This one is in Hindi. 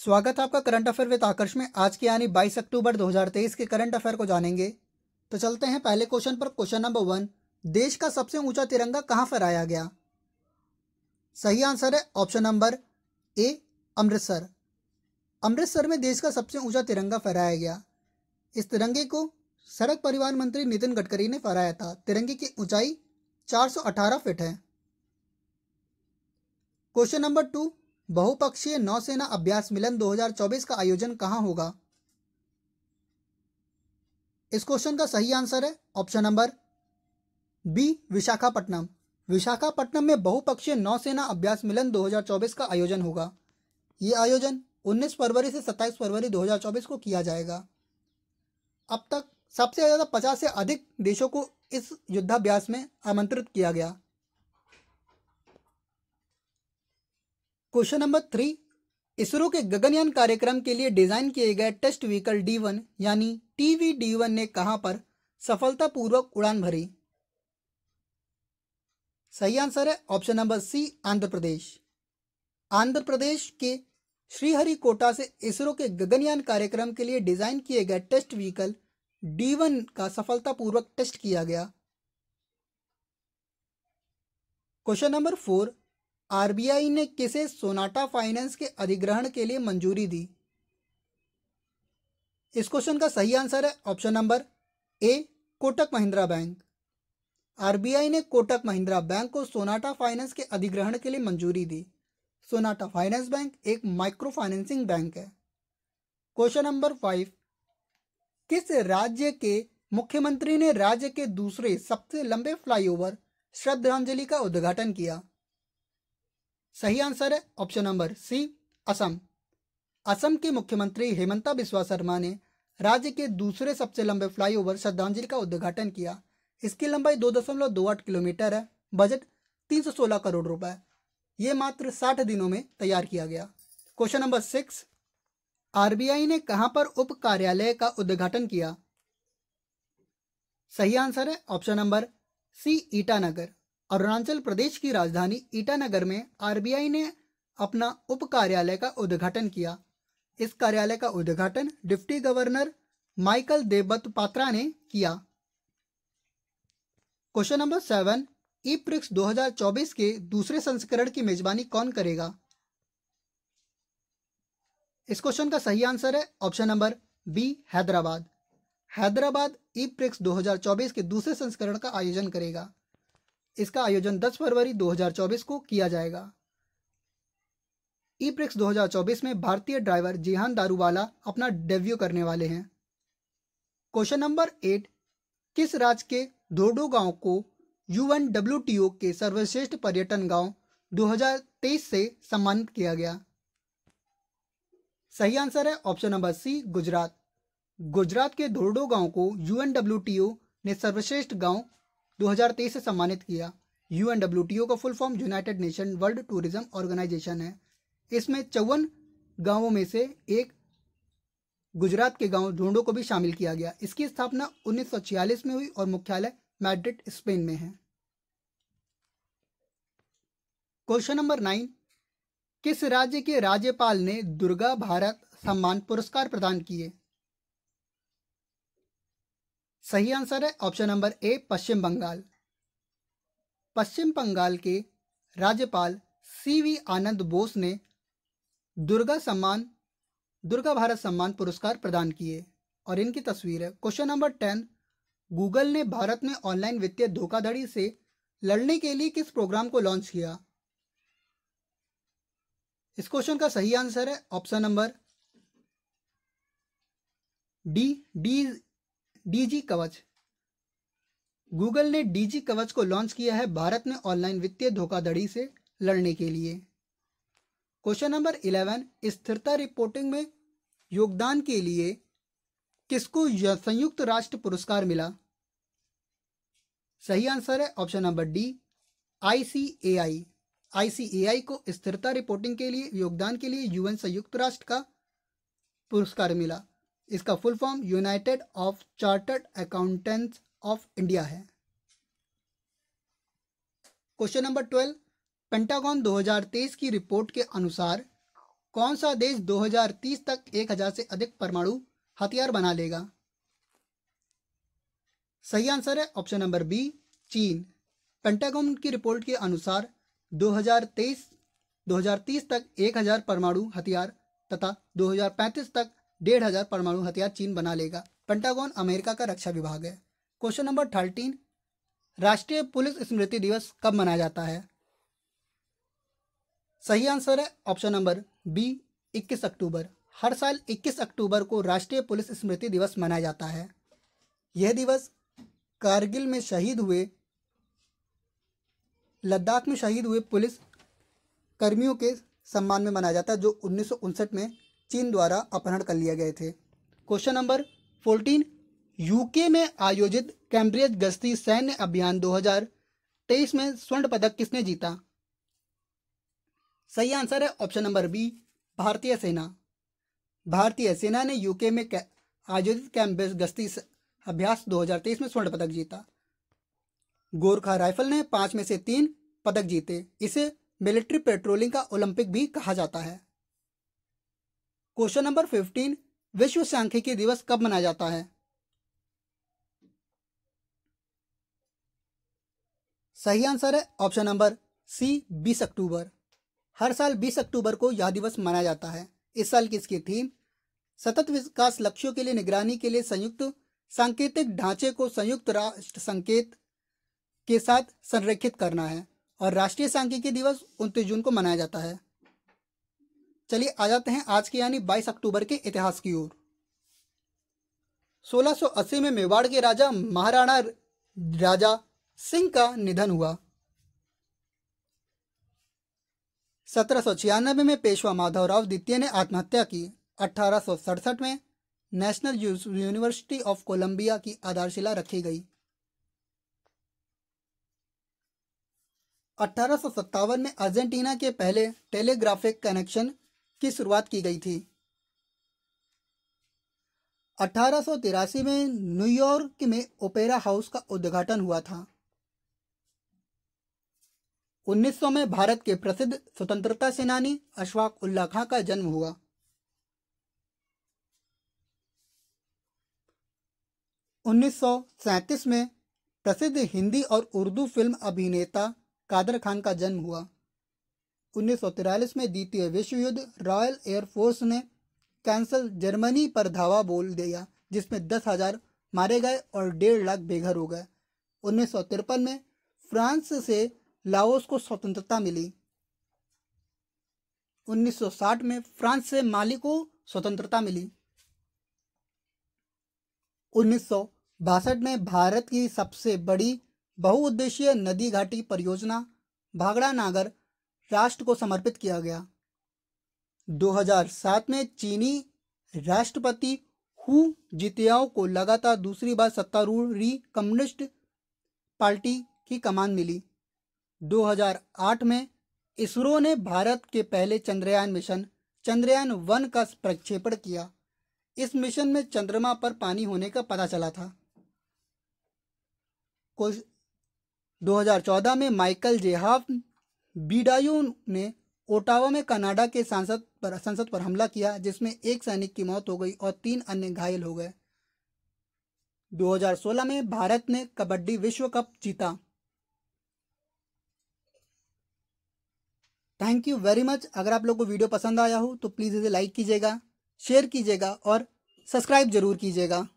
स्वागत है आपका करंट अफेयर विद आकर्ष में आज के यानी 22 अक्टूबर 2023 के करंट अफेयर को जानेंगे तो चलते हैं पहले क्वेश्चन पर क्वेश्चन नंबर वन देश का सबसे ऊंचा तिरंगा कहां फहराया गया सही आंसर है option number A Amritsar Amritsar में देश का सबसे ऊंचा तिरंगा फहराया गया इस तिरंगे को सड़क परिवहन मंत्री नितिन गडकरी ने फहराया था तिरंगे की ऊंचाई चार फीट है क्वेश्चन नंबर टू बहुपक्षीय नौसेना अभ्यास मिलन 2024 का आयोजन कहां होगा इस क्वेश्चन का सही आंसर है option number B Visakhapatnam Visakhapatnam में बहुपक्षीय नौसेना अभ्यास मिलन 2024 का आयोजन होगा ये आयोजन 19 फरवरी से 27 फरवरी 2024 को किया जाएगा अब तक सबसे ज़्यादा 50 से अधिक देशों को इस युद्धाभ्यास में आमंत्रित किया गया क्वेश्चन नंबर थ्री इसरो के गगनयान कार्यक्रम के लिए डिजाइन किए गए टेस्ट व्हीकल डी वन यानी टीवी डी वन ने कहां पर सफलतापूर्वक उड़ान भरी सही आंसर है option number C Andhra Pradesh Andhra Pradesh के श्रीहरिकोटा से इसरो के गगनयान कार्यक्रम के लिए डिजाइन किए गए टेस्ट व्हीकल डी वन का सफलतापूर्वक टेस्ट किया गया क्वेश्चन नंबर फोर आरबीआई ने किसे सोनाटा फाइनेंस के अधिग्रहण के लिए मंजूरी दी इस क्वेश्चन का सही आंसर है option number A Kotak Mahindra bank RBI ने कोटक महिंद्रा बैंक को सोनाटा फाइनेंस के अधिग्रहण के लिए मंजूरी दी सोनाटा फाइनेंस बैंक एक माइक्रो फाइनेंसिंग बैंक है क्वेश्चन नंबर फाइव किस राज्य के मुख्यमंत्री ने राज्य के दूसरे सबसे लंबे फ्लाईओवर श्रद्धांजलि का उद्घाटन किया सही आंसर है option number C Assam Assam के मुख्यमंत्री हेमंता बिस्वा शर्मा ने राज्य के दूसरे सबसे लंबे फ्लाईओवर श्रद्धांजलि का उद्घाटन किया इसकी लंबाई दो दशमलव दो आठ किलोमीटर है बजट तीन सौ सोलह करोड़ रुपए ये मात्र साठ दिनों में तैयार किया गया क्वेश्चन नंबर सिक्स आरबीआई ने कहां पर उप कार्यालय का उद्घाटन किया सही आंसर है option number C Itanagar Arunachal Pradesh की राजधानी ईटानगर में आरबीआई ने अपना उप कार्यालय का उद्घाटन किया इस कार्यालय का उद्घाटन डिप्टी गवर्नर माइकल देवत पात्रा ने किया question number seven E Prix 2024 के दूसरे संस्करण की मेजबानी कौन करेगा इस क्वेश्चन का सही आंसर है option number B Hyderabad Hyderabad E Prix 2024 के दूसरे संस्करण का आयोजन करेगा इसका आयोजन 10 फरवरी 2024 को किया जाएगा ई प्रिक्स दो में भारतीय ड्राइवर जिहान दारूवाला अपना डेब्यू करने वाले हैं क्वेश्चन नंबर एट किस राज्य के धोडो गांव को यूएनडब्ल्यूटीओ के सर्वश्रेष्ठ पर्यटन गांव 2023 से सम्मानित किया गया सही आंसर है option number C Gujarat Gujarat के धोरडो गांव को यू ने सर्वश्रेष्ठ गांव 2023 से सम्मानित किया यू एन का full form united nation world tourism organisation है इसमें चौवन गांवों में से एक गुजरात के गांव ढूंढो को भी शामिल किया गया इसकी स्थापना 1946 में हुई और मुख्यालय मैड्रिड स्पेन में है क्वेश्चन नंबर नाइन किस राज्य के राज्यपाल ने दुर्गा भारत सम्मान पुरस्कार प्रदान किए सही आंसर है option number A Paschim Bengal Paschim Bengal के राज्यपाल सी वी आनंद बोस ने दुर्गा सम्मान दुर्गा भारत सम्मान पुरस्कार प्रदान किए और इनकी तस्वीर है क्वेश्चन नंबर टेन गूगल ने भारत में ऑनलाइन वित्तीय धोखाधड़ी से लड़ने के लिए किस प्रोग्राम को लॉन्च किया इस क्वेश्चन का सही आंसर है option number D D Digi Kavach Google ने डीजी कवच को लॉन्च किया है भारत में ऑनलाइन वित्तीय धोखाधड़ी से लड़ने के लिए क्वेश्चन नंबर इलेवन स्थिरता रिपोर्टिंग में योगदान के लिए किसको संयुक्त राष्ट्र पुरस्कार मिला सही आंसर है option number D ICAI ICAI को स्थिरता रिपोर्टिंग के लिए योगदान के लिए यूएन संयुक्त राष्ट्र का पुरस्कार मिला इसका full form united of chartered accountants of India है क्वेश्चन नंबर ट्वेल्व पेंटागॉन 2023 की रिपोर्ट के अनुसार कौन सा देश 2030 तक 1000 से अधिक परमाणु हथियार बना लेगा सही आंसर है ऑप्शन नंबर बी चीन पेंटागॉन की रिपोर्ट के अनुसार 2023 2030 तक 1000 परमाणु हथियार तथा 2035 तक डेढ़ हजार परमाणु हथियार चीन बना लेगा पेंटागॉन अमेरिका का रक्षा विभाग है क्वेश्चन नंबर थर्टीन राष्ट्रीय पुलिस स्मृति दिवस कब मनाया जाता है सही आंसर है ऑप्शन नंबर बी 21 अक्टूबर हर साल 21 अक्टूबर को राष्ट्रीय पुलिस स्मृति दिवस मनाया जाता है यह दिवस कारगिल में शहीद हुए लद्दाख में शहीद हुए पुलिस कर्मियों के सम्मान में मनाया जाता है जो उन्नीस में चीन द्वारा अपहरण कर लिए गए थे क्वेश्चन नंबर फोर्टीन यूके में आयोजित कैम्ब्रिज गश्ती सैन्य अभियान 2023 में स्वर्ण पदक किसने जीता सही आंसर है ऑप्शन नंबर बी भारतीय सेना भारतीय सेना ने यूके में आयोजित कैम्ब्रिज गश्ती अभ्यास 2023 में स्वर्ण पदक जीता गोरखा राइफल ने पांच में से तीन पदक जीते इसे मिलिट्री पेट्रोलिंग का ओलंपिक भी कहा जाता है क्वेश्चन नंबर फिफ्टीन विश्व सांख्यिकी दिवस कब मनाया जाता है सही आंसर है ऑप्शन नंबर सी बीस अक्टूबर हर साल बीस अक्टूबर को यह दिवस मनाया जाता है इस साल की इसकी थीम सतत विकास लक्ष्यों के लिए निगरानी के लिए संयुक्त सांकेतिक ढांचे को संयुक्त राष्ट्र संकेत के साथ संरक्षित करना है और राष्ट्रीय सांख्यिकी दिवस उनतीस जून को मनाया जाता है चलिए आ जाते हैं आज के यानी 22 अक्टूबर के इतिहास की ओर 1680 में मेवाड़ के राजा महाराणा राजा सिंह का निधन हुआ सत्रह में पेशवा माधवराव द्वितीय ने आत्महत्या की अठारह में नेशनल यूनिवर्सिटी ऑफ कोलंबिया की आधारशिला रखी गई अठारह में अर्जेंटीना के पहले टेलीग्राफिक कनेक्शन की शुरुआत की गई थी अठारह में न्यूयॉर्क में ओपेरा हाउस का उद्घाटन हुआ था 1900 में भारत के प्रसिद्ध स्वतंत्रता सेनानी अशफाक उल्ला खां का जन्म हुआ उन्नीस में प्रसिद्ध हिंदी और उर्दू फिल्म अभिनेता कादर खान का जन्म हुआ 1943 में द्वितीय विश्व युद्ध रॉयल एयरफोर्स ने कैंसल जर्मनी पर धावा बोल दिया जिसमें दस हजार मारे गए और डेढ़ लाख बेघर हो गए उन्नीस में फ्रांस से लाओस को स्वतंत्रता मिली 1960 में फ्रांस से माली को स्वतंत्रता मिली उन्नीस में भारत की सबसे बड़ी बहुउद्देशीय नदी घाटी परियोजना भागड़ा नागर राष्ट्र को समर्पित किया गया 2007 में चीनी राष्ट्रपति हु जितियाओ को लगातार दूसरी बार सत्तारूढ़ी कम्युनिस्ट पार्टी की कमान मिली 2008 में इसरो ने भारत के पहले चंद्रयान मिशन चंद्रयान वन का प्रक्षेपण किया इस मिशन में चंद्रमा पर पानी होने का पता चला था 2014 में माइकल जेहाफ बीडायू ने ओटावा में कनाडा के सांसद पर संसद पर हमला किया जिसमें एक सैनिक की मौत हो गई और तीन अन्य घायल हो गए 2016 में भारत ने कबड्डी विश्व कप जीता थैंक यू वेरी मच अगर आप लोग को वीडियो पसंद आया हो तो प्लीज़ इसे लाइक कीजिएगा शेयर कीजिएगा और सब्सक्राइब जरूर कीजिएगा